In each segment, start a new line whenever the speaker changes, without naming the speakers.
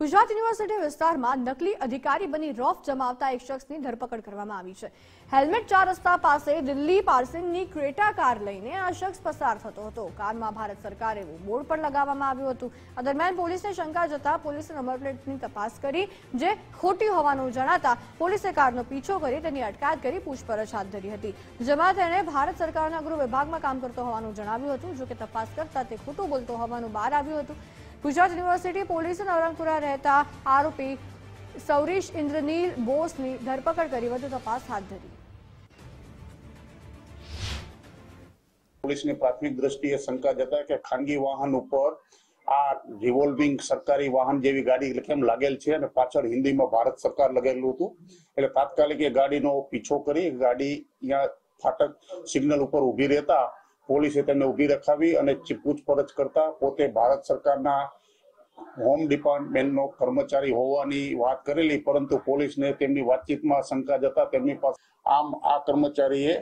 Gujarat university વિસ્તારમાં નકલી અધિકારી બની રોફ જમાવતા એક શખ્સની ધરપકડ કરવામાં આવી છે હેલ્મેટ ચાર રસ્તા પાસે દિલ્હી પાર્સિંગની ક્રેટા કાર લઈને આ શખ્સ પસાર થતો હતો કારમાં ભારત સરકાર એવું બોર્ડ પણ લગાવવામાં આવ્યું હતું આ દરમિયાન પોલીસને શંકા જતા પોલીસે નંબર પ્લેટની તપાસ કરી જે ખોટી હોવાનું જણાતા પોલીસે કારનો પીછો કરી તેની અટકાયત કરી પૂછપરછ હાથ ધરી હતી જેમાં તેણે ભારત સરકારના ગૃહ વિભાગમાં કામ કરતો હોવાનું જણાવ્યું હતું જોકે તપાસ કરતા તે ખોટું બોલતો હોવાનું બહાર આવ્યું હતું ગુજરાત યુનિવર્સિટી પોલીસે નવરંગપુરા રહેતા આરોપી સૌરીશ ઇન્દ્રનીલ બોસની ધરપકડ કરી વધુ તપાસ હાથ ધરી
પોલીસની પ્રાથમિક દ્રષ્ટિએ શંકા જતા કે ખાનગી વાહન ઉપર આ રિવોલ્વિંગ સરકારી વાહન જેવી ગાડી કેમ લાગેલ છે અને પાછળ હિન્દીમાં ભારત સરકાર લગેલું હતું એટલે તાત્કાલિક એ ગાડીનો પીછો કરી ગાડી અહીંયા ફાટક સિગ્નલ ઉપર ઉભી રહેતા પોલીસે તેમને ઉભી રખાવી અને પૂછપરછ કરતા પોતે ભારત સરકારના હોમ ડિપાર્ટમેન્ટનો કર્મચારી હોવાની વાત કરેલી પરંતુ પોલીસને તેમની વાતચીતમાં શંકા જતા તેમની પાસે આમ આ કર્મચારીએ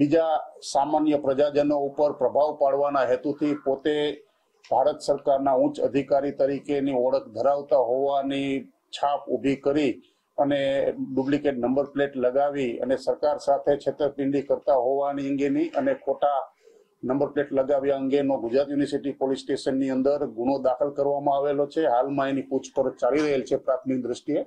બીજા સામાન્ય પ્રજાજનો ઉપર પ્રભાવ પાડવાના હેતુથી પોતે ભારત સરકારના ઉચ્ચ અધિકારી તરીકેની ઓળખ ધરાવતા હોવાની છાપ ઊભી કરી અને ડુપ્લિકેટ નંબર પ્લેટ લગાવી અને સરકાર સાથે છેતરપિંડી કરતા હોવાની અંગેની અને ખોટા નંબર પ્લેટ લગાવ્યા અંગેનો ગુજરાત યુનિવર્સિટી પોલીસ સ્ટેશનની અંદર ગુનો દાખલ કરવામાં આવેલો છે હાલમાં એની પૂછપરછ ચાલી રહેલ છે પ્રાથમિક દ્રષ્ટિએ